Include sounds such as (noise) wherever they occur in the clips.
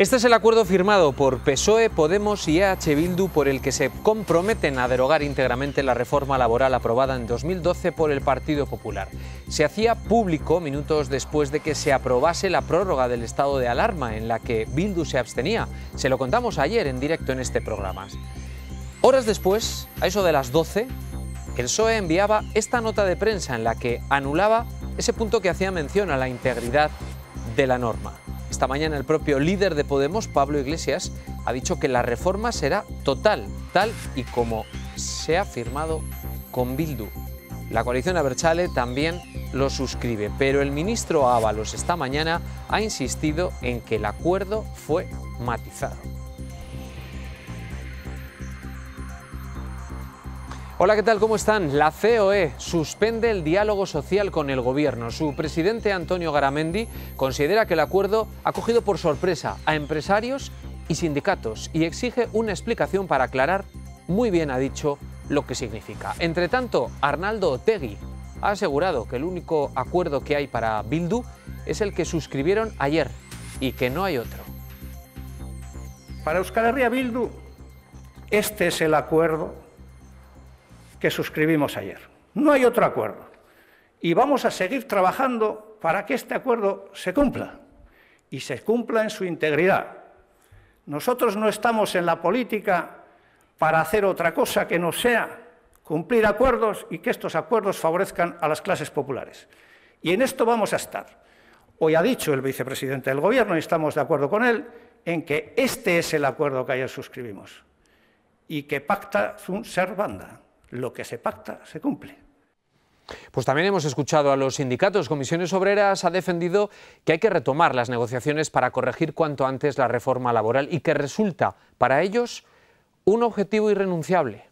Este es el acuerdo firmado por PSOE, Podemos y EH Bildu por el que se comprometen a derogar íntegramente la reforma laboral aprobada en 2012 por el Partido Popular. Se hacía público minutos después de que se aprobase la prórroga del estado de alarma en la que Bildu se abstenía. Se lo contamos ayer en directo en este programa. Horas después, a eso de las 12, el PSOE enviaba esta nota de prensa en la que anulaba ese punto que hacía mención a la integridad de la norma. Esta mañana el propio líder de Podemos, Pablo Iglesias, ha dicho que la reforma será total, tal y como se ha firmado con Bildu. La coalición Aberchale también lo suscribe, pero el ministro Ábalos esta mañana ha insistido en que el acuerdo fue matizado. Hola, ¿qué tal? ¿Cómo están? La COE suspende el diálogo social con el Gobierno. Su presidente, Antonio Garamendi, considera que el acuerdo ha cogido por sorpresa a empresarios y sindicatos y exige una explicación para aclarar, muy bien ha dicho, lo que significa. Entre tanto, Arnaldo Otegui ha asegurado que el único acuerdo que hay para Bildu es el que suscribieron ayer y que no hay otro. Para Euskal Herria Bildu, este es el acuerdo que suscribimos ayer. No hay otro acuerdo. Y vamos a seguir trabajando para que este acuerdo se cumpla y se cumpla en su integridad. Nosotros no estamos en la política para hacer otra cosa que no sea cumplir acuerdos y que estos acuerdos favorezcan a las clases populares. Y en esto vamos a estar. Hoy ha dicho el vicepresidente del Gobierno, y estamos de acuerdo con él, en que este es el acuerdo que ayer suscribimos y que pacta sunt ser banda lo que se pacta se cumple. Pues también hemos escuchado a los sindicatos. Comisiones Obreras ha defendido que hay que retomar las negociaciones para corregir cuanto antes la reforma laboral y que resulta para ellos un objetivo irrenunciable.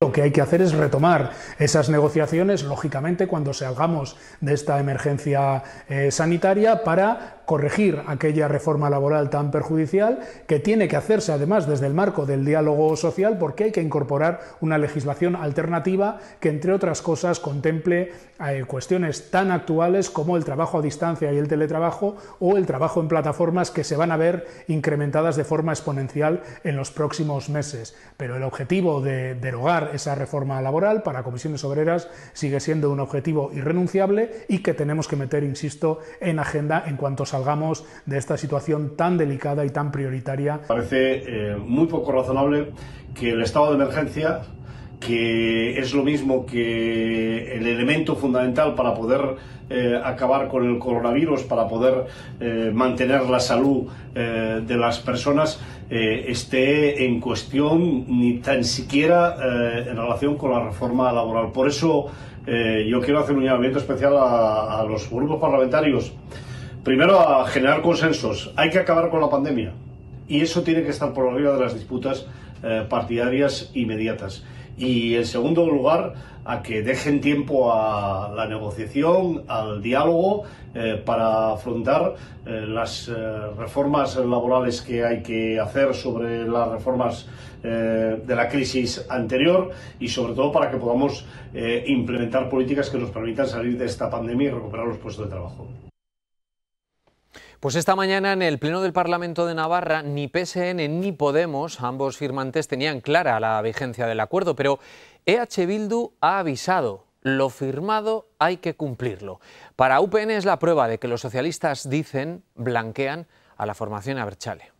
Lo que hay que hacer es retomar esas negociaciones, lógicamente, cuando salgamos de esta emergencia eh, sanitaria, para corregir aquella reforma laboral tan perjudicial que tiene que hacerse además desde el marco del diálogo social porque hay que incorporar una legislación alternativa que entre otras cosas contemple eh, cuestiones tan actuales como el trabajo a distancia y el teletrabajo o el trabajo en plataformas que se van a ver incrementadas de forma exponencial en los próximos meses. Pero el objetivo de derogar esa reforma laboral para comisiones obreras sigue siendo un objetivo irrenunciable y que tenemos que meter, insisto, en agenda en cuanto se salgamos de esta situación tan delicada y tan prioritaria. Parece eh, muy poco razonable que el estado de emergencia que es lo mismo que el elemento fundamental para poder eh, acabar con el coronavirus, para poder eh, mantener la salud de las personas, esté en cuestión ni tan siquiera en relación con la reforma laboral. Por eso yo quiero hacer un llamamiento especial a, a los grupos parlamentarios Primero, a generar consensos. Hay que acabar con la pandemia. Y eso tiene que estar por arriba de las disputas eh, partidarias inmediatas. Y en segundo lugar, a que dejen tiempo a la negociación, al diálogo, eh, para afrontar eh, las reformas laborales que hay que hacer sobre las reformas de la crisis anterior y sobre todo para que podamos implementar políticas que nos permitan salir de esta pandemia y recuperar los puestos de trabajo. Pues esta mañana en el Pleno del Parlamento de Navarra, ni PSN ni Podemos, ambos firmantes, tenían clara la vigencia del acuerdo, pero EH Bildu ha avisado, lo firmado hay que cumplirlo. Para UPN es la prueba de que los socialistas dicen, blanquean a la formación Aberchale.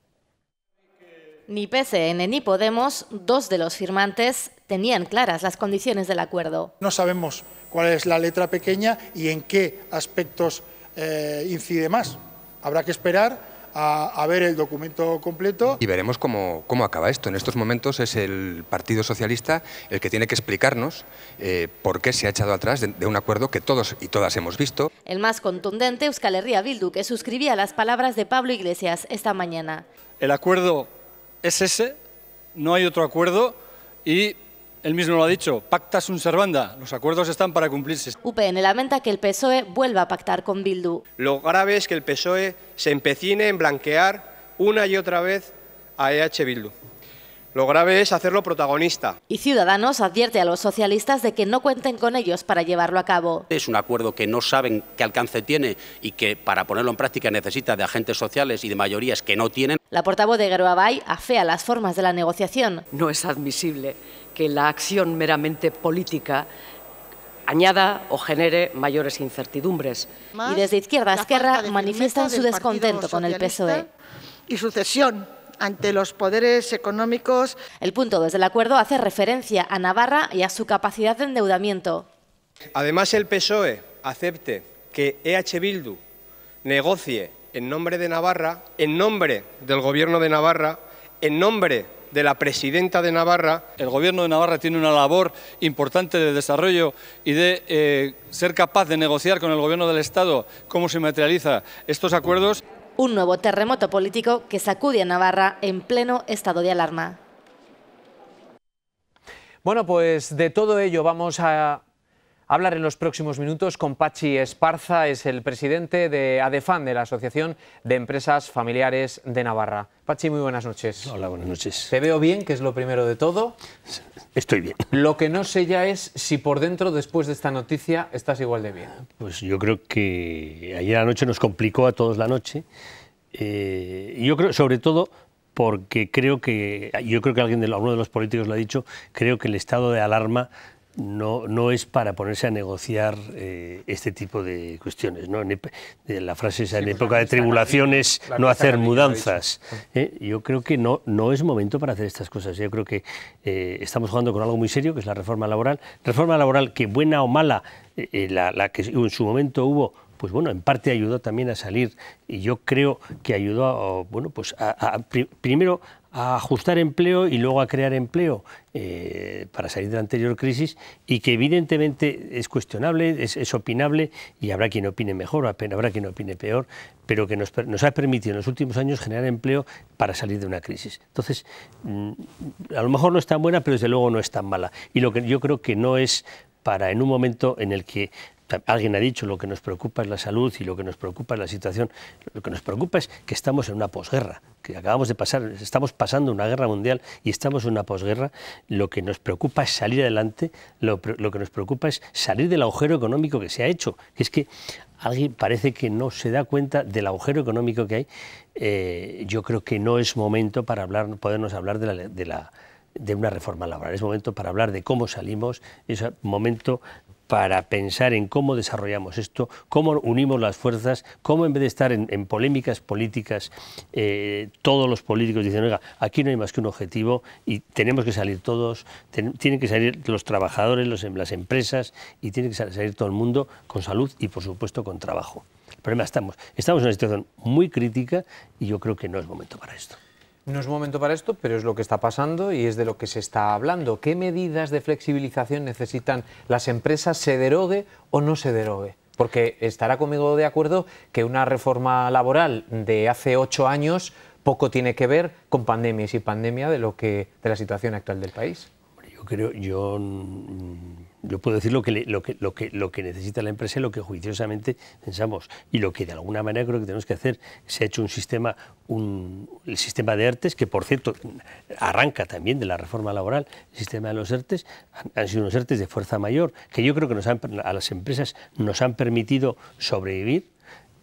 Ni PSN ni Podemos, dos de los firmantes, tenían claras las condiciones del acuerdo. No sabemos cuál es la letra pequeña y en qué aspectos eh, incide más. Habrá que esperar a, ver el documento completo. Y veremos cómo, acaba esto. En estos momentos es el Partido Socialista el que tiene que explicarnos eh, por qué se ha echado atrás de, un acuerdo que todos y todas hemos visto. El más contundente, Euskal Herria Bildu, que suscribía las palabras de Pablo Iglesias esta mañana. El acuerdo es ese, no hay otro acuerdo y él mismo lo ha dicho, pacta sunt servanda, los acuerdos están para cumplirse. UPN lamenta que el PSOE vuelva a pactar con Bildu. Lo grave es que el PSOE se empecine en blanquear una y otra vez a EH Bildu. Lo grave es hacerlo protagonista. Y Ciudadanos advierte a los socialistas de que no cuenten con ellos para llevarlo a cabo. Es un acuerdo que no saben qué alcance tiene y que para ponerlo en práctica necesita de agentes sociales y de mayorías que no tienen. La portavoz de Geroabay afea las formas de la negociación. No es admisible que la acción meramente política añada o genere mayores incertidumbres. Y desde izquierda a izquierda manifiestan su descontento con el PSOE. Y sucesión ante los poderes económicos. El punto desde del acuerdo hace referencia a Navarra y a su capacidad de endeudamiento. Además, el PSOE acepte que EH Bildu negocie en nombre de Navarra, en nombre del Gobierno de Navarra, en nombre de la presidenta de Navarra. El gobierno de Navarra tiene una labor importante de desarrollo y de eh, ser capaz de negociar con el gobierno del Estado cómo se materializan estos acuerdos. Un nuevo terremoto político que sacude a Navarra en pleno estado de alarma. Bueno, pues de todo ello vamos a hablar en los próximos minutos con Pachi Esparza, es el presidente de ADEFAN, de la Asociación de Empresas Familiares de Navarra. Pachi, muy buenas noches. Hola, buenas noches. Te veo bien, que es lo primero de todo. Estoy bien. Lo que no sé ya es si por dentro, después de esta noticia, estás igual de bien. Pues yo creo que ayer anoche nos complicó a todos la noche. Eh, yo creo, sobre todo, porque creo que, yo creo que alguien de, alguno de los políticos lo ha dicho, creo que el estado de alarma no, es para ponerse a negociar eh, este tipo de cuestiones. ¿no? la frase esa, en pues época de tribulaciones, no hacer mudanzas. ¿eh? Yo creo que no, no es momento para hacer estas cosas. Yo creo que eh, estamos jugando con algo muy serio, que es la reforma laboral. Reforma laboral que, buena o mala, la, que en su momento hubo, pues bueno, en parte ayudó también a salir y yo creo que ayudó a, bueno, pues a, primero a ajustar empleo y luego a crear empleo eh, para salir de la anterior crisis y que evidentemente es cuestionable, es, opinable y habrá quien opine mejor, habrá quien opine peor, pero que nos, nos, ha permitido en los últimos años generar empleo para salir de una crisis. Entonces, mm, a lo mejor no es tan buena, pero desde luego no es tan mala. Y lo que yo creo que no es para en un momento en el que alguien ha dicho, lo que nos preocupa es la salud y lo que nos preocupa es la situación. Lo que nos preocupa es que estamos en una posguerra, que acabamos de pasar, estamos pasando una guerra mundial y estamos en una posguerra. Lo que nos preocupa es salir adelante, lo, que nos preocupa es salir del agujero económico que se ha hecho. Es que alguien parece que no se da cuenta del agujero económico que hay. Eh, yo creo que no es momento para hablar, podernos hablar de la, de de una reforma laboral. Es momento para hablar de cómo salimos, es momento para pensar en cómo desarrollamos esto, cómo unimos las fuerzas, cómo en vez de estar en, polémicas políticas, eh, todos los políticos dicen, oiga, aquí no hay más que un objetivo y tenemos que salir todos, tienen que salir los trabajadores, em, las empresas y tiene que salir todo el mundo con salud y, por supuesto, con trabajo. El problema estamos, estamos en una situación muy crítica y yo creo que no es momento para esto. No es momento para esto, pero es lo que está pasando y es de lo que se está hablando. ¿Qué medidas de flexibilización necesitan las empresas? ¿Se derogue o no se derogue? Porque estará conmigo de acuerdo que una reforma laboral de hace ocho años poco tiene que ver con pandemias y pandemia de lo que de la situación actual del país. Yo creo, yo yo puedo decir lo que, lo, que, lo, que, lo que necesita la empresa y lo que juiciosamente pensamos. Y lo que de alguna manera creo que tenemos que hacer, se ha hecho un sistema, un, el sistema de ERTES, que por cierto arranca también de la reforma laboral, el sistema de los ERTES, han, sido unos ERTES de fuerza mayor, que yo creo que nos han, a las empresas nos han permitido sobrevivir,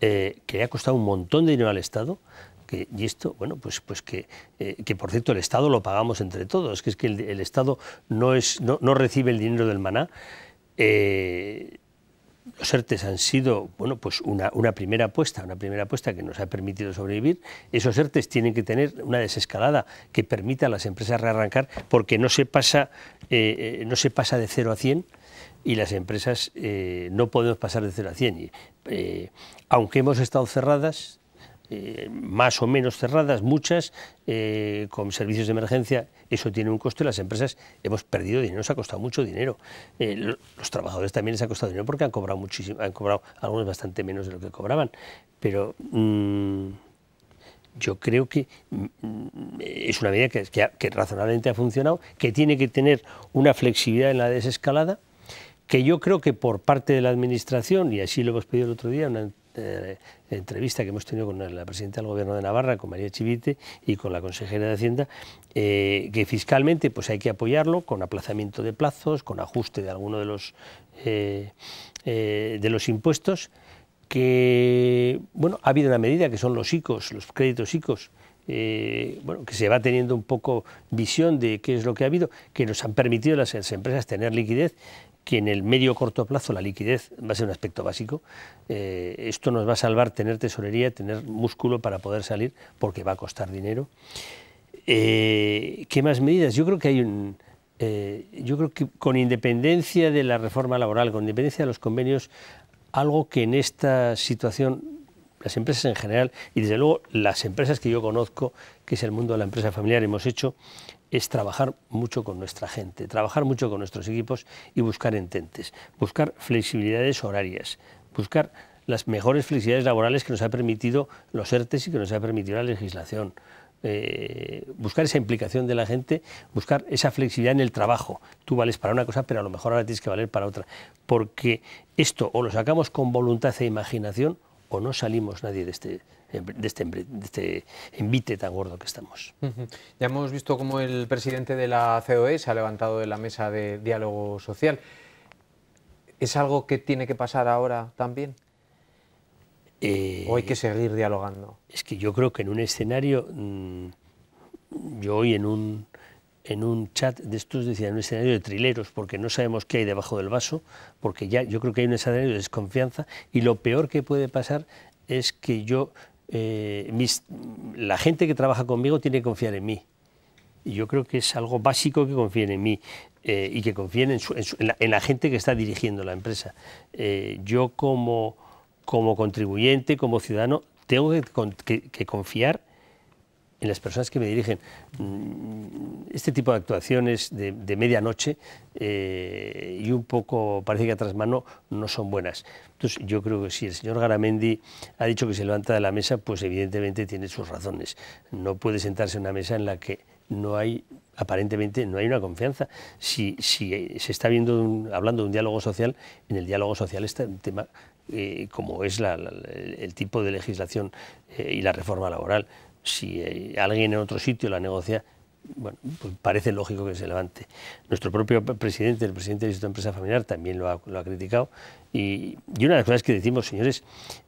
eh, que le ha costado un montón de dinero al Estado, que, y esto, bueno, pues, pues eh, que, por cierto el Estado lo pagamos entre todos, que es que el, Estado no, recibe el dinero del maná. Eh, los ERTES han sido bueno, pues una, primera apuesta, una primera apuesta que nos ha permitido sobrevivir. Esos ERTES tienen que tener una desescalada que permita a las empresas rearrancar porque no se pasa, no se pasa de cero a 100 y las empresas eh, no podemos pasar de 0 a 100. Eh, aunque hemos estado cerradas, eh, más o menos cerradas, muchas, con servicios de emergencia, eso tiene un coste las empresas hemos perdido dinero, nos ha costado mucho dinero. los trabajadores también les ha costado dinero porque han cobrado muchísimo, han cobrado algunos bastante menos de lo que cobraban. Pero mm, yo creo que mm, es una medida que razonablemente ha funcionado, que tiene que tener una flexibilidad en la desescalada que yo creo que por parte de la Administración, y así lo hemos pedido el otro día, una eh, entrevista que hemos tenido con la presidenta del Gobierno de Navarra, con María Chivite y con la consejera de Hacienda, eh, que fiscalmente pues hay que apoyarlo con aplazamiento de plazos, con ajuste de alguno de los, eh, de los impuestos, que bueno, ha habido una medida que son los ICOs, los créditos ICOs, bueno, que se va teniendo un poco visión de qué es lo que ha habido, que nos han permitido las empresas tener liquidez que en el medio corto plazo la liquidez va a ser un aspecto básico. Eh, esto nos va a salvar tener tesorería, tener músculo para poder salir, porque va a costar dinero. Eh, ¿Qué más medidas? Yo creo que hay un... Eh, yo creo que con independencia de la reforma laboral, con independencia de los convenios, algo que en esta situación las empresas en general y desde luego las empresas que yo conozco, que es el mundo de la empresa familiar, hemos hecho es trabajar mucho con nuestra gente, trabajar mucho con nuestros equipos y buscar ententes, buscar flexibilidades horarias, buscar las mejores flexibilidades laborales que nos ha permitido los ERTES y que nos ha permitido la legislación. Eh, buscar esa implicación de la gente, buscar esa flexibilidad en el trabajo. Tú vales para una cosa, pero a lo mejor ahora tienes que valer para otra. Porque esto o lo sacamos con voluntad e imaginación o no salimos nadie de este, de este, de este envite tan gordo que estamos. Ya hemos visto cómo el presidente de la COE se ha levantado de la mesa de diálogo social. ¿Es algo que tiene que pasar ahora también? Eh, ¿O hay que seguir dialogando? Es que yo creo que en un escenario, mm, yo hoy en un, en un chat de estos decía, en un escenario de trileros, porque no sabemos qué hay debajo del vaso, porque ya yo creo que hay un escenario de desconfianza y lo peor que puede pasar es que yo eh, la gente que trabaja conmigo tiene que confiar en mí. Y yo creo que es algo básico que confíen en mí eh, y que confíen en, la, gente que está dirigiendo la empresa. Eh, yo como, como contribuyente, como ciudadano, tengo que confiar en las personas que me dirigen. Mm, este tipo de actuaciones de, medianoche eh, y un poco parece que a tras no son buenas. Entonces yo creo que si el señor Garamendi ha dicho que se levanta de la mesa, pues evidentemente tiene sus razones. No puede sentarse en una mesa en la que no hay aparentemente no hay una confianza. Si, se está viendo hablando de un diálogo social, en el diálogo social está un tema eh, como es el, tipo de legislación eh, y la reforma laboral si eh, alguien en otro sitio la negocia, pues parece lógico que se levante. Nuestro propio presidente, el presidente de esta empresa familiar, también lo ha, criticado. Y, una de las cosas que decimos, señores,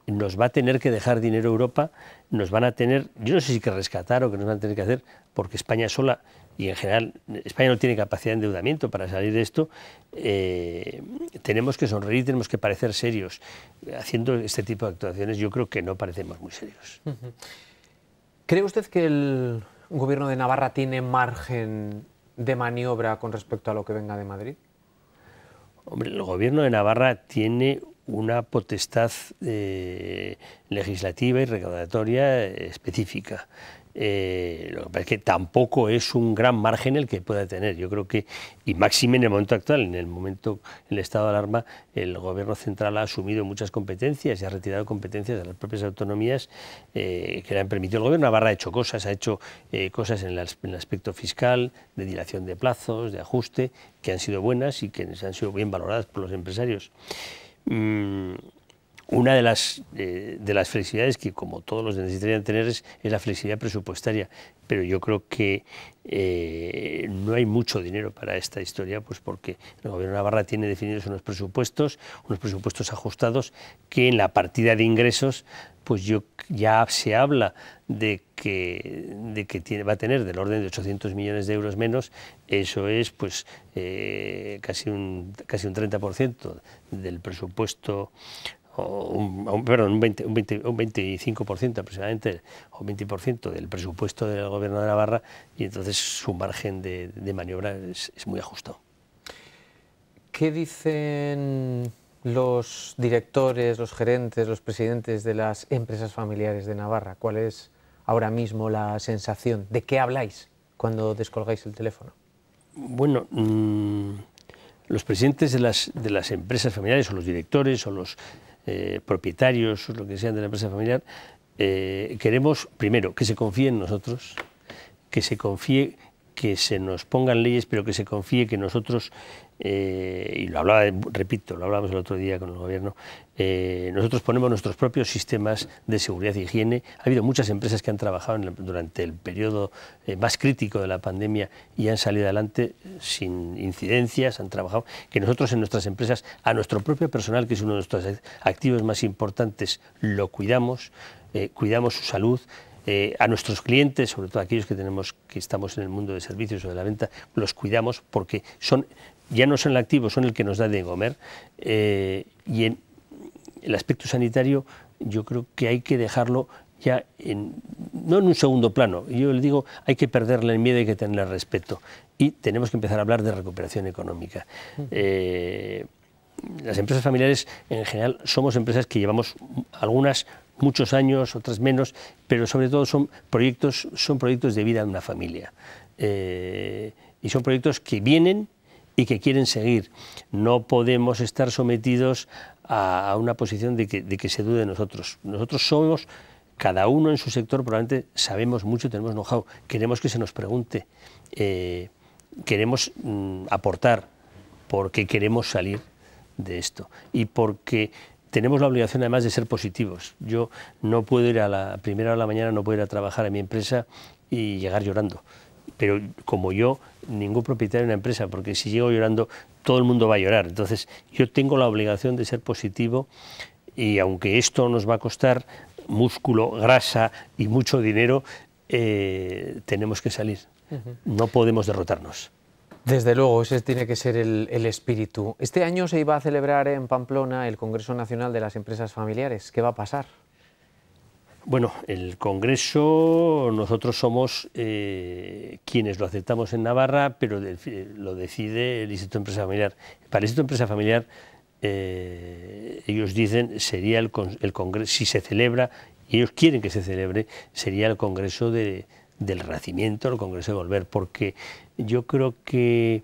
nos va a tener que dejar dinero Europa, nos van a tener, yo no sé si que rescatar o que nos van a tener que hacer, porque España sola, y en general España no tiene capacidad de endeudamiento para salir de esto, eh, tenemos que sonreír, tenemos que parecer serios. Haciendo este tipo de actuaciones yo creo que no parecemos muy serios. ¿Cree usted que el gobierno de Navarra tiene margen de maniobra con respecto a lo que venga de Madrid? Hombre, el gobierno de Navarra tiene una potestad eh, legislativa y recaudatoria eh, específica. Eh, lo que pasa es que tampoco es un gran margen el que pueda tener. Yo creo que, y máximo en el momento actual, en el momento, en estado de alarma, el gobierno central ha asumido muchas competencias y ha retirado competencias de las propias autonomías eh, que le han permitido el gobierno. Navarra ha hecho cosas, ha hecho eh, cosas en, el aspecto fiscal, de dilación de plazos, de ajuste, que han sido buenas y que han sido bien valoradas por los empresarios. Mm, una de las, eh, de las flexibilidades que, como todos los necesitarían tener, es, la flexibilidad presupuestaria. Pero yo creo que eh, no hay mucho dinero para esta historia, pues porque el Gobierno de Navarra tiene definidos unos presupuestos, unos presupuestos ajustados, que en la partida de ingresos, pues yo, ya se habla de que, de que va a tener del orden de 800 millones de euros menos, eso es pues eh, casi, un, casi un 30% del presupuesto un, un, 20, un, 20, 25% aproximadamente, o 20% del presupuesto del gobierno de Navarra, y entonces su margen de, maniobra es, muy ajustado. ¿Qué dicen los directores, los gerentes, los presidentes de las empresas familiares de Navarra? ¿Cuál es ahora mismo la sensación? ¿De qué habláis cuando descolgáis el teléfono? Bueno... Mm, los presidentes de las, de las empresas familiares o los directores o los eh, propietarios, lo que sean de la empresa familiar, eh, queremos, primero, que se confíe en nosotros, que se confíe que se nos pongan leyes, pero que se confíe que nosotros eh, y lo hablaba, repito, lo hablábamos el otro día con el gobierno, eh, nosotros ponemos nuestros propios sistemas de seguridad e higiene. Ha habido muchas empresas que han trabajado durante el periodo eh, más crítico de la pandemia y han salido adelante sin incidencias, han trabajado, que nosotros en nuestras empresas, a nuestro propio personal, que es uno de nuestros activos más importantes, lo cuidamos, cuidamos su salud. Eh, a nuestros clientes, sobre todo aquellos que tenemos que estamos en el mundo de servicios o de la venta, los cuidamos porque son ya no son el activo, son el que nos da de comer. Eh, y en el aspecto sanitario yo creo que hay que dejarlo ya no en un segundo plano. Yo le digo, hay que perderle el miedo, hay que tenerle respeto. Y tenemos que empezar a hablar de recuperación económica. Eh, las empresas familiares en general somos empresas que llevamos algunas muchos años, otras menos, pero sobre todo son proyectos, son proyectos de vida en una familia. Eh, y son proyectos que vienen y que quieren seguir. No podemos estar sometidos a, una posición de que, se dude de nosotros. Nosotros somos, cada uno en su sector, probablemente sabemos mucho, tenemos know-how, queremos que se nos pregunte, eh, queremos mm, aportar, porque queremos salir de esto y porque tenemos la obligación además de ser positivos. Yo no puedo ir a la primera hora de la mañana, no puedo ir a trabajar a mi empresa y llegar llorando. Pero como yo, ningún propietario de una empresa, porque si llego llorando, todo el mundo va a llorar. Entonces, yo tengo la obligación de ser positivo y aunque esto nos va a costar músculo, grasa y mucho dinero, eh, tenemos que salir. No podemos derrotarnos. Desde luego, ese tiene que ser el, espíritu. Este año se iba a celebrar en Pamplona el Congreso Nacional de las Empresas Familiares. ¿Qué va a pasar? Bueno, el Congreso, nosotros somos eh, quienes lo aceptamos en Navarra, pero lo decide el Instituto de Empresa Familiar. Para el Instituto de Empresa Familiar, eh, ellos dicen, sería el, el Congreso, si se celebra, y ellos quieren que se celebre, sería el Congreso de, del Renacimiento, el Congreso de Volver, porque yo creo que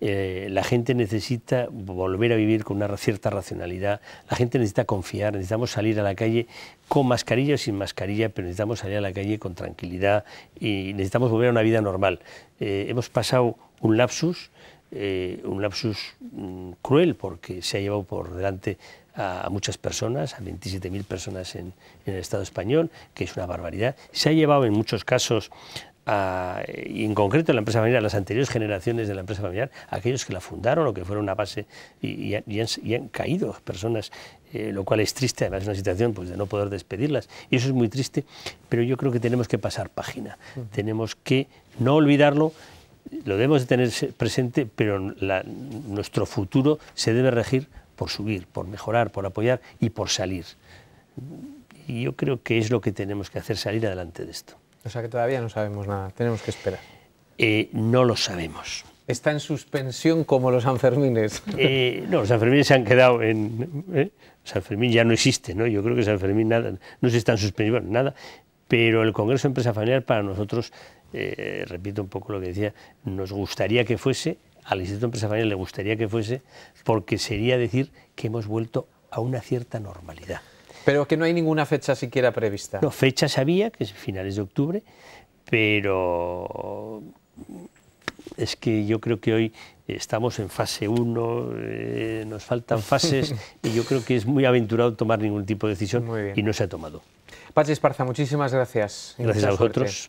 eh, la gente necesita volver a vivir con una cierta racionalidad, la gente necesita confiar, necesitamos salir a la calle con mascarilla o sin mascarilla, pero necesitamos salir a la calle con tranquilidad y necesitamos volver a una vida normal. Eh, hemos pasado un lapsus, eh, un lapsus mm, cruel porque se ha llevado por delante a, muchas personas, a 27.000 personas en, el Estado español, que es una barbaridad. Se ha llevado en muchos casos, a, y en concreto en la empresa familiar, a las anteriores generaciones de la empresa familiar, aquellos que la fundaron o que fueron una base y, han, caído personas, eh, lo cual es triste, además es una situación pues, de no poder despedirlas, y eso es muy triste, pero yo creo que tenemos que pasar página, tenemos que no olvidarlo lo debemos de tener presente, pero nuestro futuro se debe regir por subir, por mejorar, por apoyar y por salir. Y yo creo que es lo que tenemos que hacer, salir adelante de esto. O sea que todavía no sabemos nada, tenemos que esperar. Eh, no lo sabemos. Está en suspensión como los Sanfermines. (laughs) Eh, no, los Sanfermines se han quedado en... Eh, San Fermín ya no existe, ¿no? Yo creo que San Fermín nada, no se están suspendiendo, nada. Pero el Congreso Empresa Familiar para nosotros, eh, repito un poco lo que decía, nos gustaría que fuese al Instituto Empresarial le gustaría que fuese, porque sería decir que hemos vuelto a una cierta normalidad. Pero que no hay ninguna fecha siquiera prevista. No, fecha sabía que es finales de octubre, pero es que yo creo que hoy estamos en fase 1, eh, nos faltan fases (laughs) y yo creo que es muy aventurado tomar ningún tipo de decisión y no se ha tomado. Pache Esparza, muchísimas gracias. Gracias a vosotros.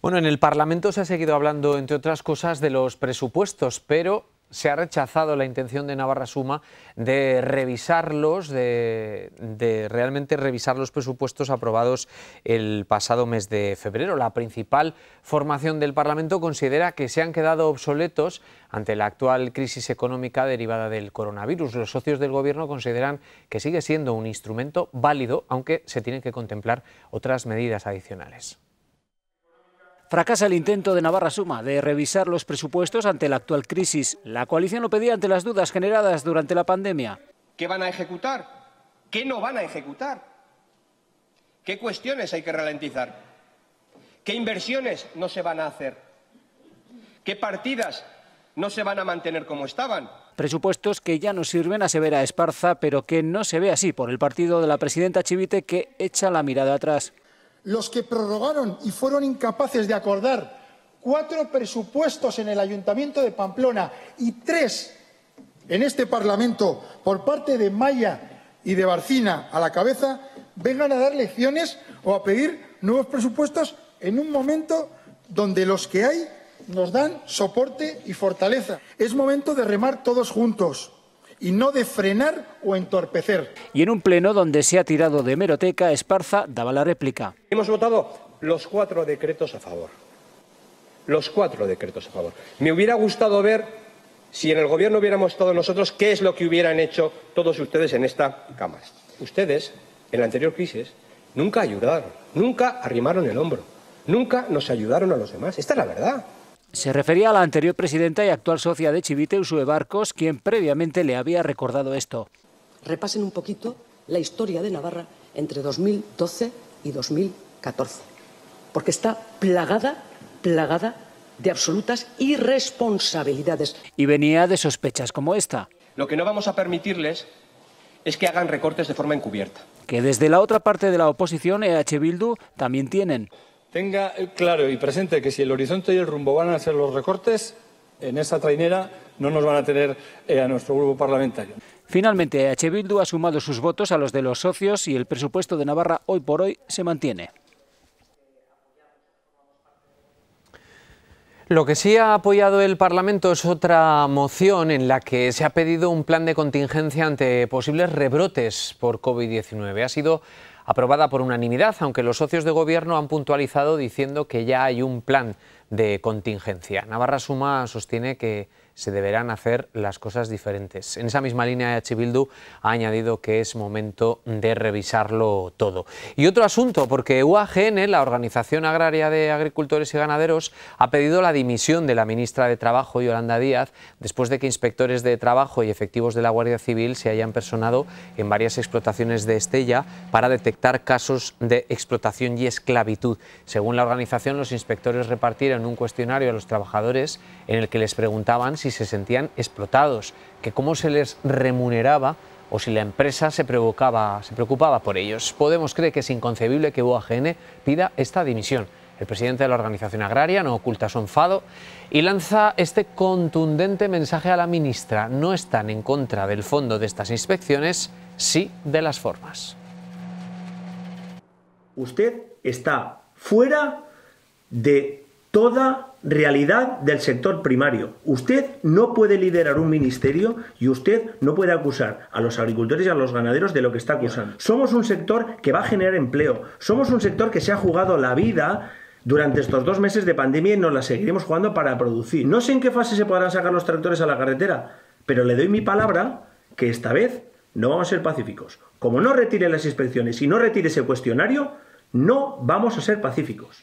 Bueno, en el Parlamento se ha seguido hablando, entre otras cosas, de los presupuestos, pero se ha rechazado la intención de Navarra Suma de revisarlos, de, realmente revisar los presupuestos aprobados el pasado mes de febrero. La principal formación del Parlamento considera que se han quedado obsoletos ante la actual crisis económica derivada del coronavirus. Los socios del Gobierno consideran que sigue siendo un instrumento válido, aunque se tienen que contemplar otras medidas adicionales. Fracasa el intento de Navarra Suma de revisar los presupuestos ante la actual crisis. La coalición lo pedía ante las dudas generadas durante la pandemia. ¿Qué van a ejecutar? ¿Qué no van a ejecutar? ¿Qué cuestiones hay que ralentizar? ¿Qué inversiones no se van a hacer? ¿Qué partidas no se van a mantener como estaban? Presupuestos que ya no sirven, a severa Esparza, pero que no se ve así por el partido de la presidenta Chivite que echa la mirada atrás los que prorrogaron y fueron incapaces de acordar cuatro presupuestos en el Ayuntamiento de Pamplona y tres en este Parlamento por parte de Maya y de Barcina a la cabeza, vengan a dar lecciones o a pedir nuevos presupuestos en un momento donde los que hay nos dan soporte y fortaleza. Es momento de remar todos juntos y no de frenar o entorpecer. Y en un pleno donde se ha tirado de Meroteca, Esparza daba la réplica. Hemos votado los cuatro decretos a favor. Los cuatro decretos a favor. Me hubiera gustado ver, si en el Gobierno hubiéramos estado nosotros, qué es lo que hubieran hecho todos ustedes en esta Cámara. Ustedes, en la anterior crisis, nunca ayudaron, nunca arrimaron el hombro, nunca nos ayudaron a los demás. Esta es la verdad. Se refería a la anterior presidenta y actual socia de Chivite, Usue Barcos, quien previamente le había recordado esto. Repasen un poquito la historia de Navarra entre 2012 y 2014, porque está plagada, plagada de absolutas irresponsabilidades. Y venía de sospechas como esta. Lo que no vamos a permitirles es que hagan recortes de forma encubierta. Que desde la otra parte de la oposición, EH Bildu, también tienen tenga claro y presente que si el horizonte y el rumbo van a ser los recortes, en esa trainera no nos van a tener eh, a nuestro grupo parlamentario. Finalmente, EH Bildu ha sumado sus votos a los de los socios y el presupuesto de Navarra hoy por hoy se mantiene. Lo que sí ha apoyado el Parlamento es otra moción en la que se ha pedido un plan de contingencia ante posibles rebrotes por COVID-19. Ha sido aprobada por unanimidad, aunque los socios de gobierno han puntualizado diciendo que ya hay un plan de contingencia. Navarra Suma sostiene que se deberán hacer las cosas diferentes. En esa misma línea, H. Bildu ha añadido que es momento de revisarlo todo. Y otro asunto, porque UAGN, la Organización Agraria de Agricultores y Ganaderos, ha pedido la dimisión de la ministra de Trabajo, Yolanda Díaz, después de que inspectores de trabajo y efectivos de la Guardia Civil se hayan personado en varias explotaciones de Estella para detectar casos de explotación y esclavitud. Según la organización, los inspectores repartieron un cuestionario a los trabajadores en el que les preguntaban si se sentían explotados, que cómo se les remuneraba o si la empresa se, provocaba, se preocupaba por ellos. Podemos creer que es inconcebible que UAGN pida esta dimisión. El presidente de la organización agraria no oculta su enfado y lanza este contundente mensaje a la ministra. No están en contra del fondo de estas inspecciones, sí de las formas. Usted está fuera de toda realidad del sector primario. Usted no puede liderar un ministerio y usted no puede acusar a los agricultores y a los ganaderos de lo que está acusando. Somos un sector que va a generar empleo, somos un sector que se ha jugado la vida durante estos dos meses de pandemia y nos la seguiremos jugando para producir. No sé en qué fase se podrán sacar los tractores a la carretera, pero le doy mi palabra que esta vez no vamos a ser pacíficos. Como no retire las inspecciones y no retire ese cuestionario, no vamos a ser pacíficos.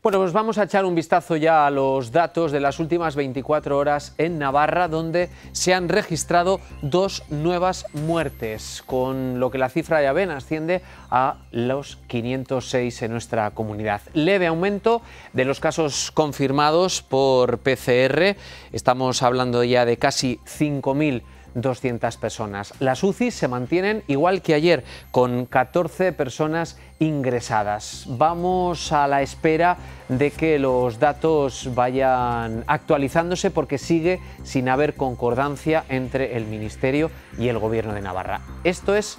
Bueno, pues vamos a echar un vistazo ya a los datos de las últimas 24 horas en Navarra, donde se han registrado dos nuevas muertes, con lo que la cifra ya ven asciende a los 506 en nuestra comunidad. Leve aumento de los casos confirmados por PCR, estamos hablando ya de casi 5.000 200 personas. Las UCI se mantienen igual que ayer, con 14 personas ingresadas. Vamos a la espera de que los datos vayan actualizándose porque sigue sin haber concordancia entre el Ministerio y el Gobierno de Navarra. Esto es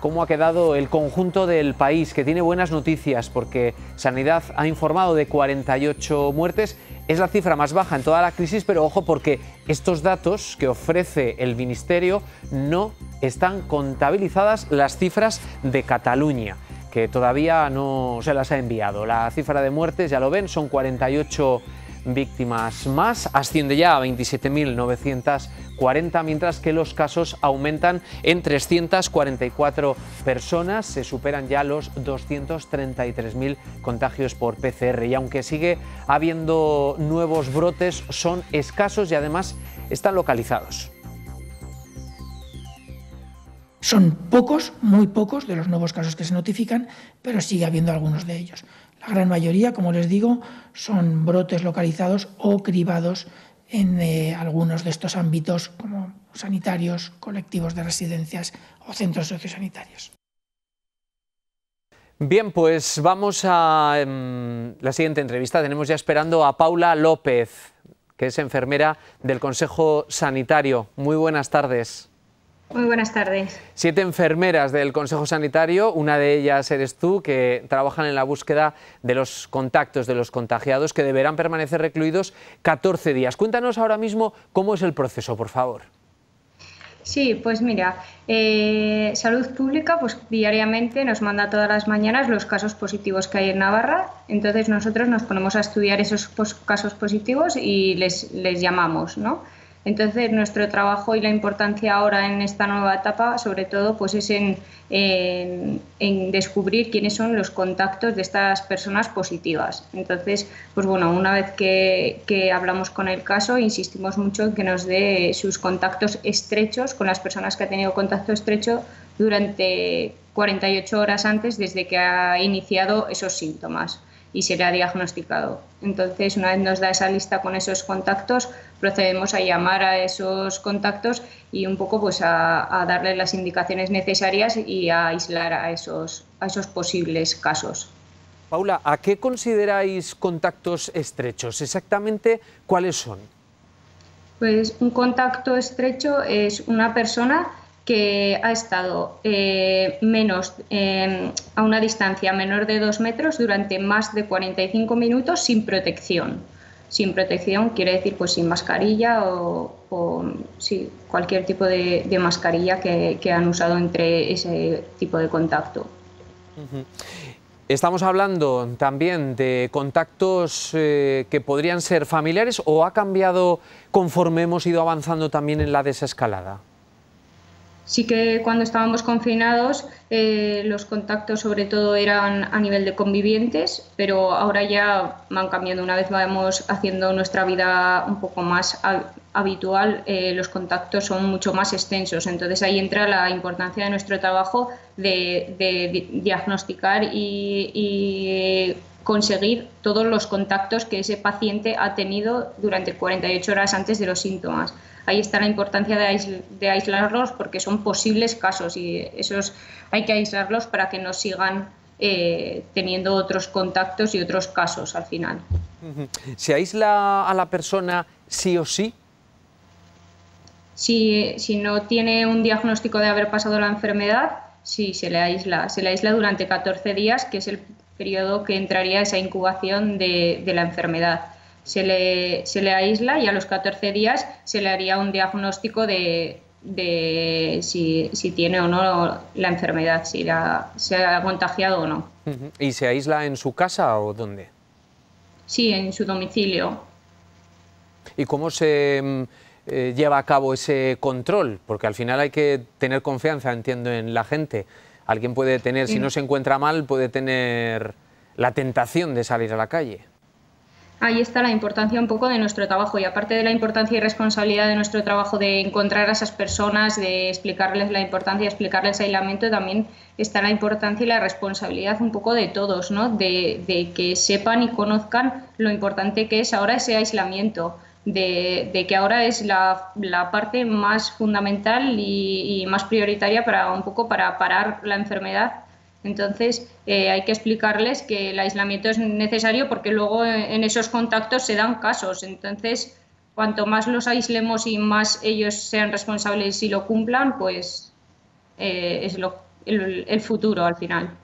cómo ha quedado el conjunto del país, que tiene buenas noticias porque Sanidad ha informado de 48 muertes es la cifra más baja en toda la crisis, pero ojo porque estos datos que ofrece el Ministerio no están contabilizadas las cifras de Cataluña que todavía no se las ha enviado. La cifra de muertes, ya lo ven, son 48 víctimas más, asciende ya a 27.940, mientras que los casos aumentan en 344 personas, se superan ya los 233.000 contagios por PCR y aunque sigue habiendo nuevos brotes, son escasos y además están localizados. Son pocos, muy pocos de los nuevos casos que se notifican, pero sigue habiendo algunos de ellos. La gran mayoría, como les digo, son brotes localizados o cribados en eh, algunos de estos ámbitos como sanitarios, colectivos de residencias o centros sociosanitarios. Bien, pues vamos a em, la siguiente entrevista. Tenemos ya esperando a Paula López, que es enfermera del Consejo Sanitario. Muy buenas tardes. Muy buenas tardes. Siete enfermeras del Consejo Sanitario, una de ellas eres tú, que trabajan en la búsqueda de los contactos de los contagiados que deberán permanecer recluidos 14 días. Cuéntanos ahora mismo cómo es el proceso, por favor. Sí, pues mira, eh, Salud Pública pues diariamente nos manda todas las mañanas los casos positivos que hay en Navarra, entonces nosotros nos ponemos a estudiar esos casos positivos y les, les llamamos, ¿no? Entonces, nuestro trabajo y la importancia ahora en esta nueva etapa, sobre todo, pues es en, descubrir quiénes son los contactos de estas personas positivas. Entonces, pues bueno, una vez que, que hablamos con el caso, insistimos mucho en que nos dé sus contactos estrechos con las personas que ha tenido contacto estrecho durante 48 horas antes desde que ha iniciado esos síntomas y será diagnosticado. Entonces, una vez nos da esa lista con esos contactos, procedemos a llamar a esos contactos y un poco pues a, a darle las indicaciones necesarias y a aislar a esos, a esos posibles casos. Paula, ¿a qué consideráis contactos estrechos? Exactamente, ¿cuáles son? Pues un contacto estrecho es una persona que ha estado eh, menos, em, a una distancia menor de dos metros durante más de 45 minutos sin protección. Sin protección quiere decir pues sin mascarilla o, cualquier tipo de, mascarilla que, han usado entre ese tipo de contacto. Estamos hablando también de contactos eh, que podrían ser familiares o ha cambiado conforme hemos ido avanzando también en la desescalada. Sí que cuando estábamos confinados eh, los contactos sobre todo eran a nivel de convivientes, pero ahora ya van cambiando. Una vez vamos haciendo nuestra vida un poco más habitual, eh, los contactos son mucho más extensos. Entonces ahí entra la importancia de nuestro trabajo de, diagnosticar y conseguir todos los contactos que ese paciente ha tenido durante 48 horas antes de los síntomas ahí está la importancia de, aislarlos porque son posibles casos y esos hay que aislarlos para que no sigan eh, teniendo otros contactos y otros casos al final. ¿Se aísla a la persona sí o sí? Si, no tiene un diagnóstico de haber pasado la enfermedad, sí, se le aísla. Se le aísla durante 14 días, que es el periodo que entraría esa incubación de la enfermedad se le, se le aísla y a los 14 días se le haría un diagnóstico de, de si, tiene o no la enfermedad, si se ha contagiado o no. ¿Y se aísla en su casa o dónde? Sí, en su domicilio. ¿Y cómo se mm, eh, lleva a cabo ese control? Porque al final hay que tener confianza, entiendo, en la gente. Alguien puede tener, si mm. no se encuentra mal, puede tener la tentación de salir a la calle ahí está la importancia un poco de nuestro trabajo y aparte de la importancia y responsabilidad de nuestro trabajo de encontrar a esas personas, de explicarles la importancia, explicarles el aislamiento, también está la importancia y la responsabilidad un poco de todos, ¿no? De, que sepan y conozcan lo importante que es ahora ese aislamiento. De, que ahora es la, parte más fundamental y, y, más prioritaria para un poco para parar la enfermedad entonces, eh, hay que explicarles que el aislamiento es necesario porque luego eh, en esos contactos se dan casos. Entonces, cuanto más los aislemos y más ellos sean responsables y lo cumplan, pues eh, es lo, el, futuro al final.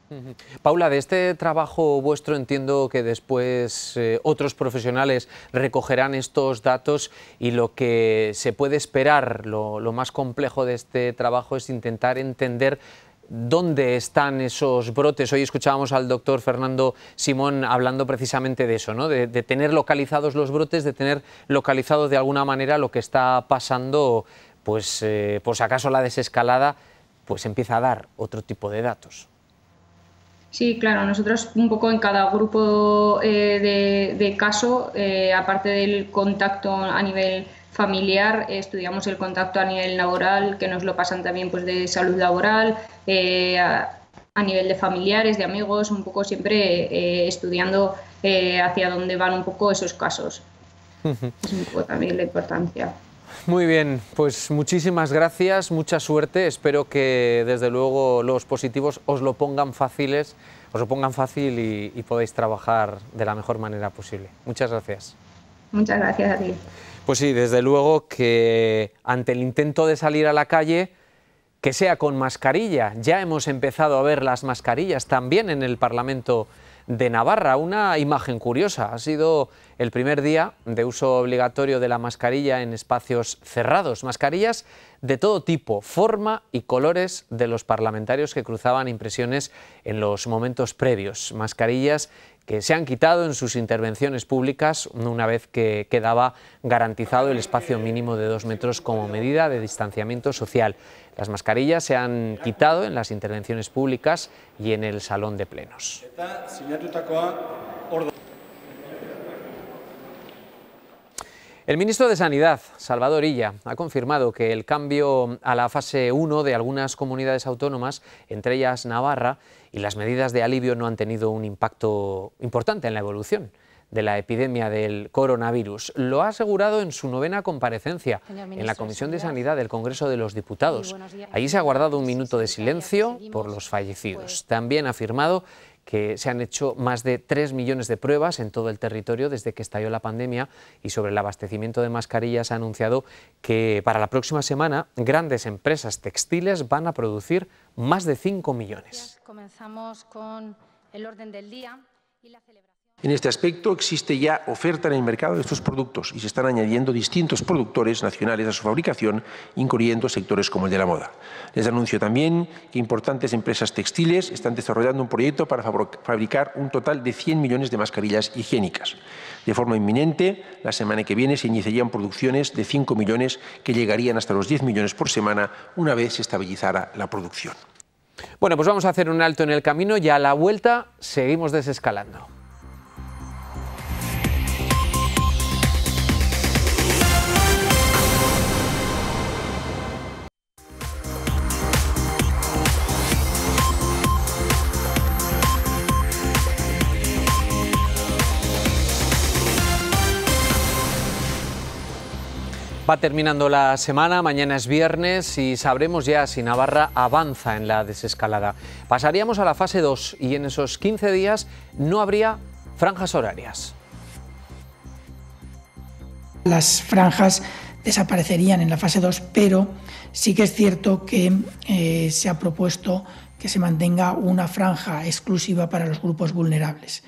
Paula, de este trabajo vuestro entiendo que después otros profesionales recogerán estos datos y lo que se puede esperar, lo, lo más complejo de este trabajo es intentar entender dónde están esos brotes. Hoy escuchábamos al doctor Fernando Simón hablando precisamente de eso, ¿no? de, tener localizados los brotes, de tener localizado de alguna manera lo que está pasando, pues, eh, acaso la desescalada pues empieza a dar otro tipo de datos. Sí, claro, nosotros un poco en cada grupo eh, de, caso, eh, aparte del contacto a nivel familiar, eh, estudiamos el contacto a nivel laboral, que nos lo pasan también pues, de salud laboral, eh, a, nivel de familiares, de amigos, un poco siempre eh, estudiando hacia dónde van un poco esos casos. es un poco también la importancia. Muy bien, pues muchísimas gracias, mucha suerte. Espero que desde luego los positivos os lo pongan fáciles, os lo pongan fácil y, podéis podáis trabajar de la mejor manera posible. Muchas gracias. Muchas gracias a ti. Pues sí, desde luego que ante el intento de salir a la calle, que sea con mascarilla. Ya hemos empezado a ver las mascarillas también en el Parlamento de Navarra. Una imagen curiosa. Ha sido el primer día de uso obligatorio de la mascarilla en espacios cerrados. Mascarillas de todo tipo, forma y colores de los parlamentarios que cruzaban impresiones en los momentos previos. Mascarillas que se han quitado en sus intervenciones públicas una vez que quedaba garantizado el espacio mínimo de dos metros como medida de distanciamiento social. Las mascarillas se han quitado en las intervenciones públicas y en el salón de plenos. El ministro de Sanidad, Salvador Illa, ha confirmado que el cambio a la fase 1 de algunas comunidades autónomas, entre ellas Navarra, y las medidas de alivio no han tenido un impacto importante en la evolución de la epidemia del coronavirus. Lo ha asegurado en su novena comparecencia en la Comisión de Sanidad del Congreso de los Diputados. Allí se ha guardado un minuto de silencio por los fallecidos. Pues También ha afirmado que se han hecho más de 3 millones de pruebas en todo el territorio desde que estalló la pandemia y sobre el abastecimiento de mascarillas ha anunciado que para la próxima semana grandes empresas textiles van a producir más de 5 millones. Comenzamos con el orden del día y la celebración. En este aspecto existe ya oferta en el mercado de estos productos y se están añadiendo distintos productores nacionales a su fabricación, incluyendo sectores como el de la moda. Les anuncio también que importantes empresas textiles están desarrollando un proyecto para fabricar un total de 100 millones de mascarillas higiénicas. De forma inminente, la semana que viene se iniciarían producciones de 5 millones que llegarían hasta los 10 millones por semana una vez se estabilizara la producción. Bueno, pues vamos a hacer un alto en el camino y a la vuelta seguimos desescalando. Va terminando la semana, mañana es viernes y sabremos ya si Navarra avanza en la desescalada. Pasaríamos a la fase 2 y en esos 15 días no habría franjas horarias. Las franjas desaparecerían en la fase 2, pero sí que es cierto que eh, se ha propuesto que se mantenga una franja exclusiva para los grupos vulnerables.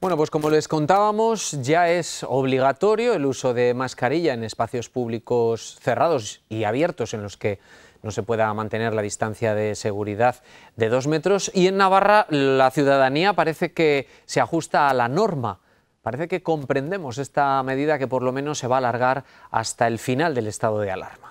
Bueno, pues como les contábamos, ya es obligatorio el uso de mascarilla en espacios públicos cerrados y abiertos en los que no se pueda mantener la distancia de seguridad de dos metros. Y en Navarra la ciudadanía parece que se ajusta a la norma. Parece que comprendemos esta medida que por lo menos se va a alargar hasta el final del estado de alarma.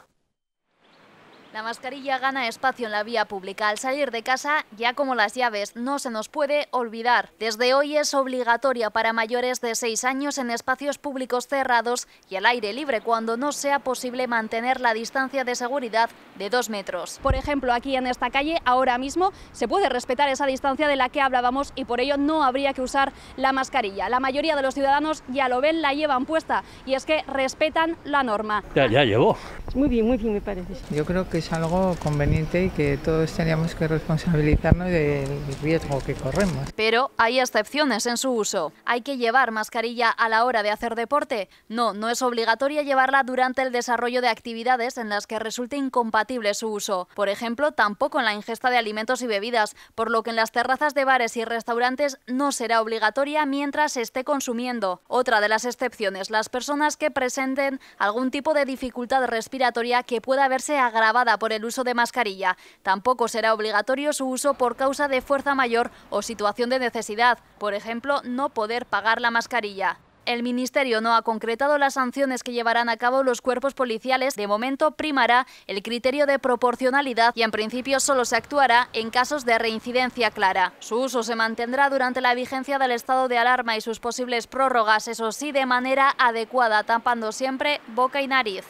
La mascarilla gana espacio en la vía pública. Al salir de casa, ya como las llaves, no se nos puede olvidar. Desde hoy es obligatoria para mayores de 6 años en espacios públicos cerrados y al aire libre cuando no sea posible mantener la distancia de seguridad de 2 metros. Por ejemplo, aquí en esta calle, ahora mismo, se puede respetar esa distancia de la que hablábamos y por ello no habría que usar la mascarilla. La mayoría de los ciudadanos ya lo ven, la llevan puesta y es que respetan la norma. Ya, ya llevo. Muy bien, muy bien me parece. Yo creo que es algo conveniente y que todos teníamos que responsabilizarnos del riesgo que corremos. Pero hay excepciones en su uso. Hay que llevar mascarilla a la hora de hacer deporte. No, no es obligatoria llevarla durante el desarrollo de actividades en las que resulte incompatible su uso. Por ejemplo, tampoco en la ingesta de alimentos y bebidas, por lo que en las terrazas de bares y restaurantes no será obligatoria mientras se esté consumiendo. Otra de las excepciones, las personas que presenten algún tipo de dificultad respiratoria que pueda verse agravada por el uso de mascarilla. Tampoco será obligatorio su uso por causa de fuerza mayor o situación de necesidad, por ejemplo, no poder pagar la mascarilla. El Ministerio no ha concretado las sanciones que llevarán a cabo los cuerpos policiales. De momento primará el criterio de proporcionalidad y en principio solo se actuará en casos de reincidencia clara. Su uso se mantendrá durante la vigencia del estado de alarma y sus posibles prórrogas, eso sí, de manera adecuada, tampando siempre boca y nariz.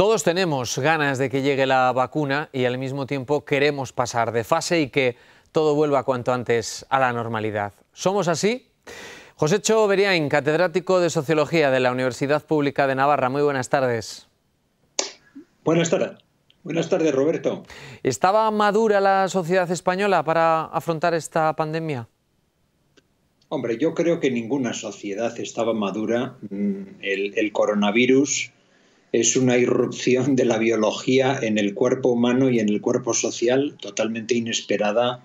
Todos tenemos ganas de que llegue la vacuna y al mismo tiempo queremos pasar de fase y que todo vuelva cuanto antes a la normalidad. ¿Somos así? José Beriain, catedrático de Sociología de la Universidad Pública de Navarra. Muy buenas tardes. Buenas tardes. Buenas tardes, Roberto. ¿Estaba madura la sociedad española para afrontar esta pandemia? Hombre, yo creo que ninguna sociedad estaba madura. Mm, el coronavirus es una irrupción de la biología en el cuerpo humano y en el cuerpo social totalmente inesperada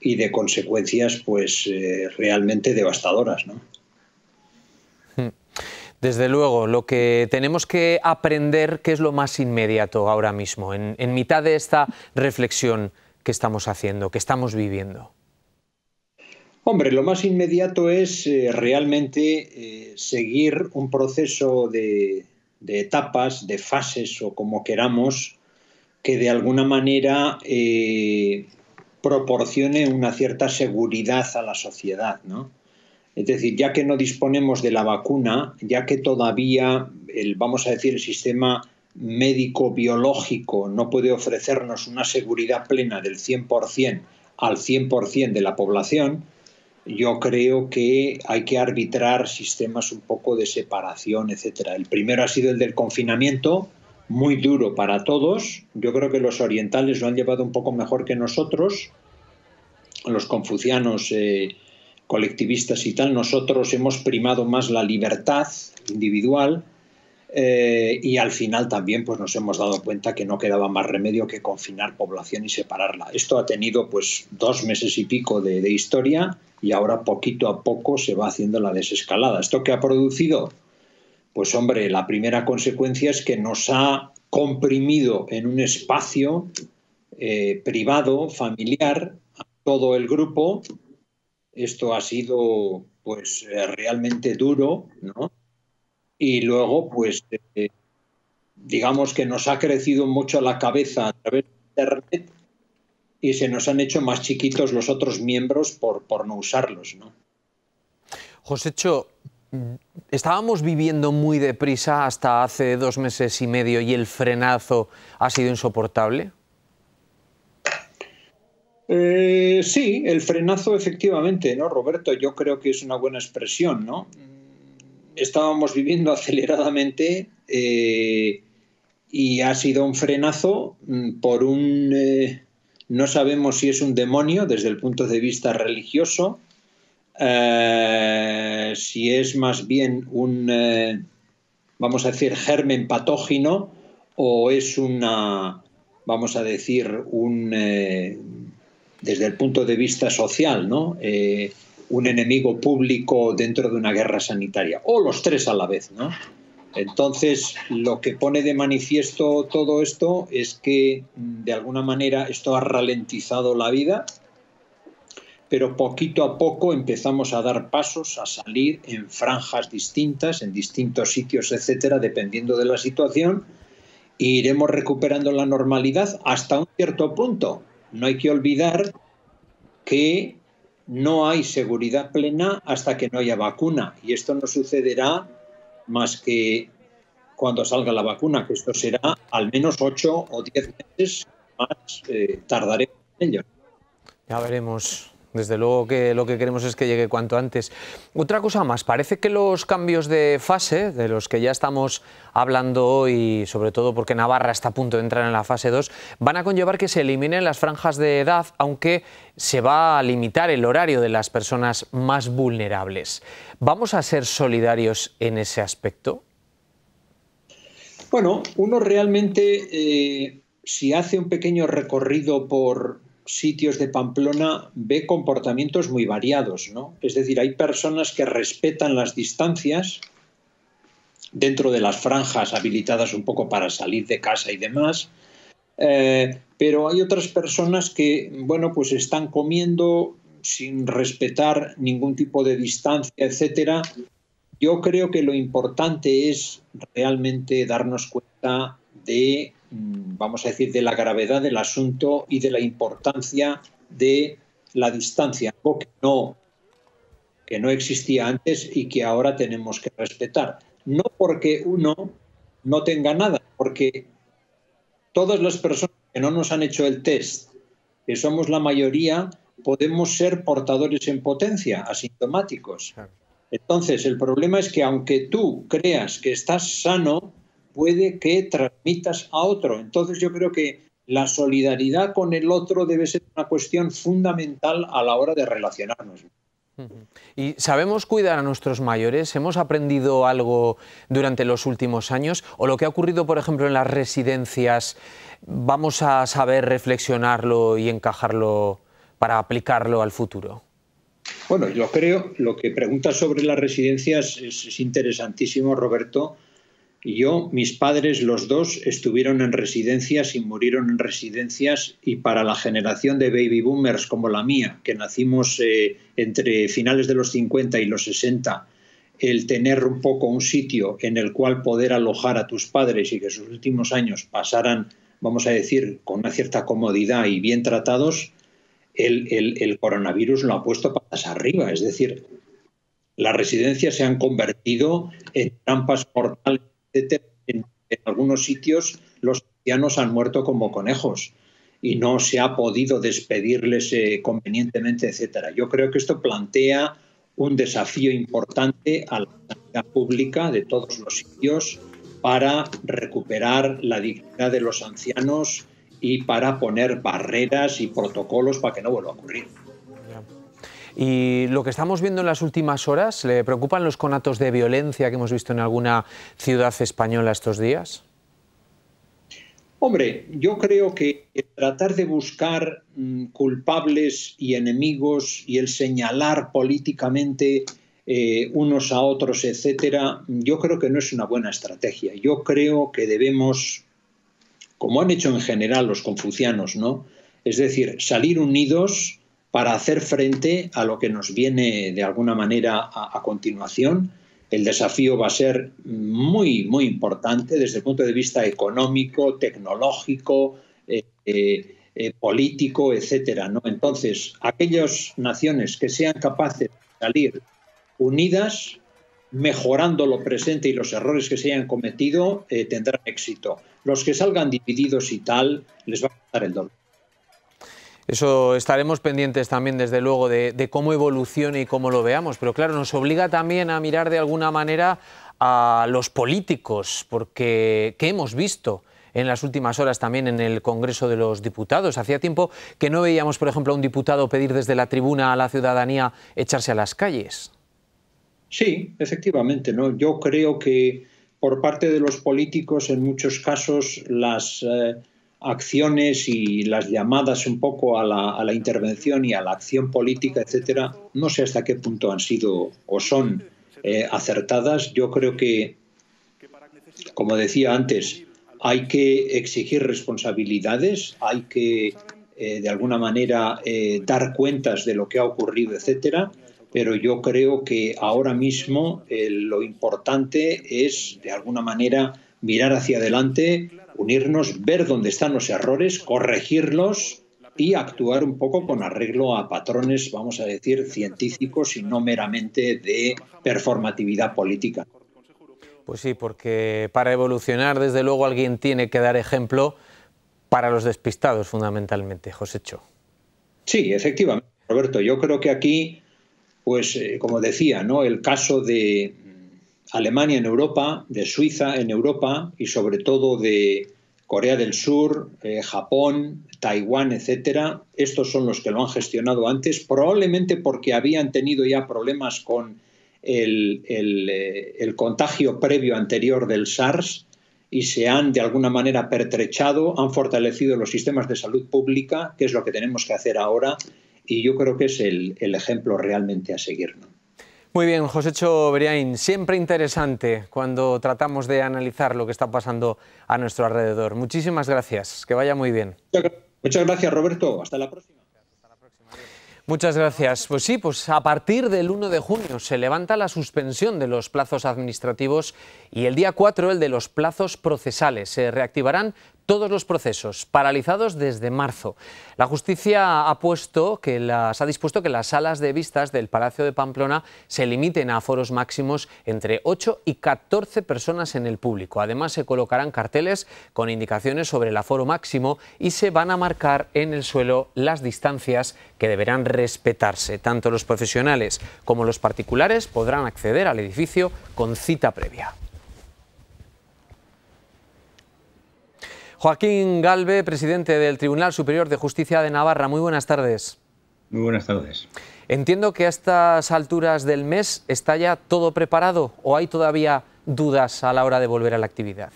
y de consecuencias pues eh, realmente devastadoras. Desde luego, lo que tenemos que aprender, ¿qué es lo más inmediato ahora mismo, en, mitad de esta reflexión que estamos haciendo, que estamos viviendo? Hombre, lo más inmediato es eh, realmente eh, seguir un proceso de, de etapas, de fases o como queramos, que de alguna manera eh, proporcione una cierta seguridad a la sociedad, ¿no? Es decir, ya que no disponemos de la vacuna, ya que todavía, el, vamos a decir, el sistema médico biológico no puede ofrecernos una seguridad plena del 100% al 100% de la población, yo creo que hay que arbitrar sistemas un poco de separación, etcétera. El primero ha sido el del confinamiento, muy duro para todos. Yo creo que los orientales lo han llevado un poco mejor que nosotros, los confucianos, eh, colectivistas y tal. Nosotros hemos primado más la libertad individual eh, y al final también pues, nos hemos dado cuenta que no quedaba más remedio que confinar población y separarla. Esto ha tenido pues, dos meses y pico de, historia y ahora poquito a poco se va haciendo la desescalada. ¿Esto que ha producido? Pues hombre, la primera consecuencia es que nos ha comprimido en un espacio eh, privado, familiar, a todo el grupo. Esto ha sido pues eh, realmente duro, ¿no? y luego, pues, eh, digamos que nos ha crecido mucho la cabeza a través de Internet y se nos han hecho más chiquitos los otros miembros por, por no usarlos, ¿no? Josécho, estábamos viviendo muy deprisa hasta hace dos meses y medio y el frenazo ha sido insoportable. Eh, sí, el frenazo efectivamente, ¿no, Roberto? Yo creo que es una buena expresión, ¿no? estábamos viviendo (laughs) aceleradamente eh, y ha sido un frenazo mm, por un... Eh, no sabemos si es un demonio desde el punto de vista religioso, eh, si es más bien un, vamos a decir, germen patógeno o es una, vamos a decir, un, desde el punto de vista social, ¿no? un enemigo público dentro de una guerra sanitaria, o los tres a la vez, ¿no? Entonces, lo que pone de manifiesto todo esto es que, mm, de alguna manera, esto ha ralentizado la vida, pero poquito a poco empezamos a dar pasos, a salir en franjas distintas, en distintos sitios, etcétera, dependiendo de la situación, e iremos recuperando la normalidad hasta un cierto punto. No hay que olvidar que no hay seguridad plena hasta que no haya vacuna. Y esto no sucederá más que cuando salga la vacuna, que esto será al menos ocho o diez meses más, tardaré eh, tardaremos en ello. Ya veremos. Desde luego que lo que queremos es que llegue cuanto antes. Otra cosa más, parece que los cambios de fase, de los que ya estamos hablando hoy, sobre todo porque Navarra está a punto de entrar en la fase 2, van a conllevar que se eliminen las franjas de edad, aunque se va a limitar el horario de las personas más vulnerables. ¿Vamos a ser solidarios en ese aspecto? Bueno, uno realmente, eh, si hace un pequeño recorrido por, sitios de Pamplona ve comportamientos muy variados, ¿no? Es decir, hay personas que respetan las distancias dentro de las franjas habilitadas un poco para salir de casa y demás, eh, pero hay otras personas que, bueno, pues están comiendo sin respetar ningún tipo de distancia, etcétera. Yo creo que lo importante es realmente darnos cuenta de Mm, vamos a decir, de la gravedad del asunto y de la importancia de la distancia, algo que no, que no existía antes y que ahora tenemos que respetar. No porque uno no tenga nada, porque todas las personas que no nos han hecho el test, que somos la mayoría, podemos ser portadores en potencia, asintomáticos. Entonces, el problema es que aunque tú creas que estás sano, puede que transmitas a otro. Entonces yo creo que la solidaridad con el otro debe ser una cuestión fundamental a la hora de relacionarnos. ¿Y sabemos cuidar a nuestros mayores? ¿Hemos aprendido algo durante los últimos años? ¿O lo que ha ocurrido, por ejemplo, en las residencias, vamos a saber reflexionarlo y encajarlo para aplicarlo al futuro? Bueno, yo creo, lo que preguntas sobre las residencias es interesantísimo, Roberto, yo, mis padres, los dos, estuvieron en residencias y murieron en residencias y para la generación de baby boomers como la mía, que nacimos eh, entre finales de los 50 y los 60, el tener un poco un sitio en el cual poder alojar a tus padres y que sus últimos años pasaran, vamos a decir, con una cierta comodidad y bien tratados, el, coronavirus lo ha puesto para arriba. Es decir, las residencias se han convertido en trampas mortales en, algunos sitios los ancianos han muerto como conejos y no se ha podido despedirles eh, convenientemente, etcétera. Yo creo que esto plantea un desafío importante a la sanidad pública de todos los sitios para recuperar la dignidad de los ancianos y para poner barreras y protocolos para que no vuelva a ocurrir. Y lo que estamos viendo en las últimas horas, ¿le preocupan los conatos de violencia que hemos visto en alguna ciudad española estos días? Hombre, yo creo que tratar de buscar mm, culpables y enemigos y el señalar políticamente eh, unos a otros, etcétera, yo creo que no es una buena estrategia. Yo creo que debemos, como han hecho en general los confucianos, ¿no? Es decir, salir unidos, para hacer frente a lo que nos viene de alguna manera a, continuación. El desafío va a ser muy, muy importante desde el punto de vista económico, tecnológico, eh, eh, eh, político, etcétera. ¿no? Entonces, aquellas naciones que sean capaces de salir unidas, mejorando lo presente y los errores que se hayan cometido, tendrán éxito. Los que salgan divididos y tal, les va a dar el dolor. Eso estaremos pendientes también, desde luego, de, cómo evolucione y cómo lo veamos. Pero claro, nos obliga también a mirar de alguna manera a los políticos, porque ¿qué hemos visto? en las últimas horas también en el Congreso de los Diputados. Hacía tiempo que no veíamos, por ejemplo, a un diputado pedir desde la tribuna a la ciudadanía echarse a las calles. Sí, efectivamente. ¿no? Yo creo que por parte de los políticos, en muchos casos, las... Eh, acciones y las llamadas un poco a la, intervención y a la acción política, etcétera, no sé hasta qué punto han sido o son eh, acertadas. Yo creo que, como decía antes, hay que exigir responsabilidades, hay que eh, de alguna manera eh, dar cuentas de lo que ha ocurrido, etcétera. Pero yo creo que ahora mismo lo importante es, de alguna manera, mirar hacia adelante unirnos, ver dónde están los errores, corregirlos y actuar un poco con arreglo a patrones, vamos a decir, científicos y no meramente de performatividad política. Pues sí, porque para evolucionar, desde luego, alguien tiene que dar ejemplo para los despistados, fundamentalmente, Cho. Sí, efectivamente, Roberto. Yo creo que aquí, pues, eh, como decía, ¿no? El caso de, Alemania en Europa, de Suiza en Europa y sobre todo de Corea del Sur, eh, Japón, Taiwán, etcétera. Estos son los que lo han gestionado antes, probablemente porque habían tenido ya problemas con eh, el, contagio previo anterior del SARS y se han de alguna manera pertrechado, han fortalecido los sistemas de salud pública, que es lo que tenemos que hacer ahora, y yo creo que es el, ejemplo realmente a seguir. Muy bien, Josécho Beriain, siempre interesante cuando tratamos de analizar lo que está pasando a nuestro alrededor. Muchísimas gracias, que vaya muy bien. Muchas gracias, Roberto. Hasta la próxima. Muchas gracias. Pues sí, pues a partir del 1 de junio se levanta la suspensión de los plazos administrativos y el día 4 el de los plazos procesales. Se reactivarán todos los procesos paralizados desde marzo. La justicia ha, puesto que ha dispuesto que las salas de vistas del Palacio de Pamplona se limiten a foros máximos entre 8 y 14 personas en el público. Además, se colocarán carteles con indicaciones sobre el aforo máximo y se van a marcar en el suelo las distancias que deberán respetarse. Tanto los profesionales como los particulares podrán acceder al edificio con cita previa. Joaquín Galve, presidente del Tribunal Superior de Justicia de Navarra, muy buenas tardes. Muy buenas tardes. Entiendo que a estas alturas del mes está ya todo preparado o hay todavía dudas a la hora de volver a la actividad.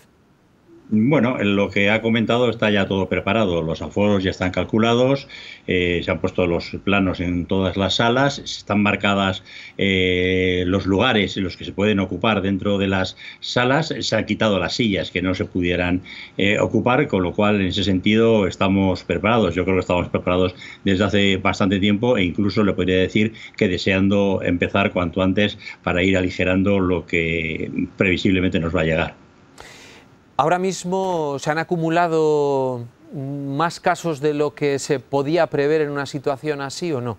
Bueno, lo que ha comentado está ya todo preparado. Los aforos ya están calculados, eh, se han puesto los planos en todas las salas, están marcadas eh, los lugares en los que se pueden ocupar dentro de las salas, se han quitado las sillas que no se pudieran eh, ocupar, con lo cual en ese sentido estamos preparados. Yo creo que estamos preparados desde hace bastante tiempo e incluso le podría decir que deseando empezar cuanto antes para ir aligerando lo que previsiblemente nos va a llegar. Ahora mismo se han acumulado más casos de lo que se podía prever en una situación así o no?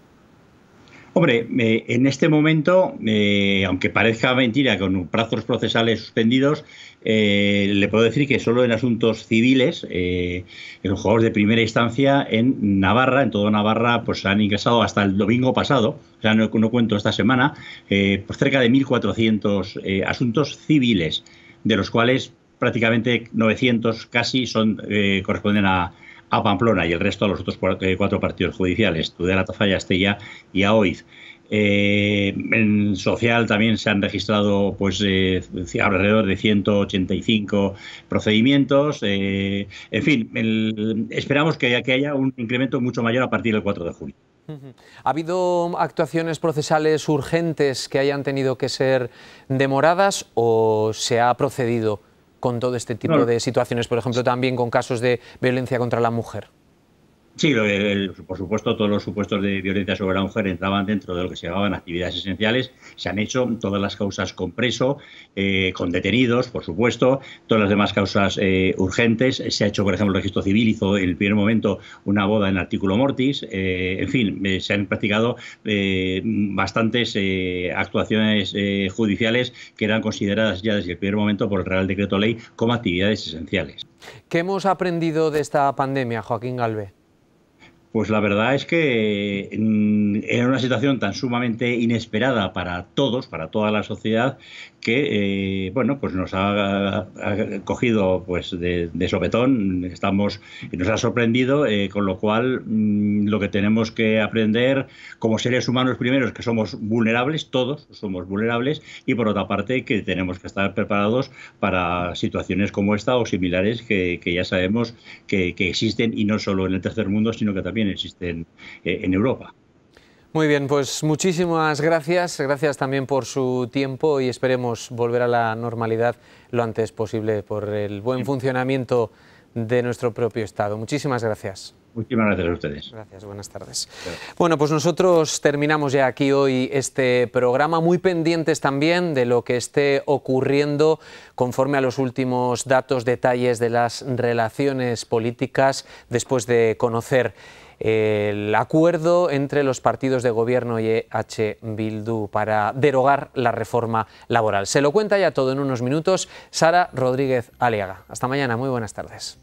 Hombre, eh, en este momento, eh, aunque parezca mentira, con plazos procesales suspendidos, eh, le puedo decir que solo en asuntos civiles, en los juegos de primera instancia en Navarra, en todo Navarra, pues han ingresado hasta el domingo pasado, o sea, no, no cuento esta semana, pues cerca de 1.400 asuntos civiles, de los cuales prácticamente 900 casi son eh, corresponden a, Pamplona y el resto a los otros cuatro, eh, partidos judiciales, Tudela, Tafalla, Estella y Aoiz. Eh, en social también se han registrado pues alrededor de 185 procedimientos. en fin, esperamos que, que, haya un incremento mucho mayor a partir del 4 de julio. ¿Ha habido actuaciones procesales urgentes que hayan tenido que ser demoradas o se ha procedido? con todo este tipo de situaciones, por ejemplo, también con casos de violencia contra la mujer? Sí, por supuesto, todos los supuestos de violencia sobre la mujer entraban dentro de lo que se llamaban actividades esenciales. Se han hecho todas las causas con preso, eh, con detenidos, por supuesto, todas las demás causas eh, urgentes. Se ha hecho, por ejemplo, el registro civil, hizo en el primer momento una boda en artículo mortis. Eh, en fin, se han practicado bastantes actuaciones judiciales que eran consideradas ya desde el primer momento por el Real Decreto Ley como actividades esenciales. ¿Qué hemos aprendido de esta pandemia, Joaquín Galvé? Pues la verdad es que mm, era una situación tan sumamente inesperada para todos, para toda la sociedad, que eh, bueno pues nos ha, cogido pues de, de, sopetón estamos nos ha sorprendido eh, con lo cual mm, lo que tenemos que aprender como seres humanos primero es que somos vulnerables todos somos vulnerables y por otra parte que tenemos que estar preparados para situaciones como esta o similares que, ya sabemos que, existen y no solo en el tercer mundo sino que también existen eh, en Europa muy bien, pues muchísimas gracias. Gracias también por su tiempo y esperemos volver a la normalidad lo antes posible por el buen funcionamiento de nuestro propio Estado. Muchísimas gracias. Muchísimas gracias a ustedes. Gracias, buenas tardes. Bueno, pues nosotros terminamos ya aquí hoy este programa, muy pendientes también de lo que esté ocurriendo conforme a los últimos datos, detalles de las relaciones políticas después de conocer el acuerdo entre los partidos de gobierno y EH Bildu para derogar la reforma laboral. Se lo cuenta ya todo en unos minutos Sara Rodríguez Aliaga. Hasta mañana, muy buenas tardes.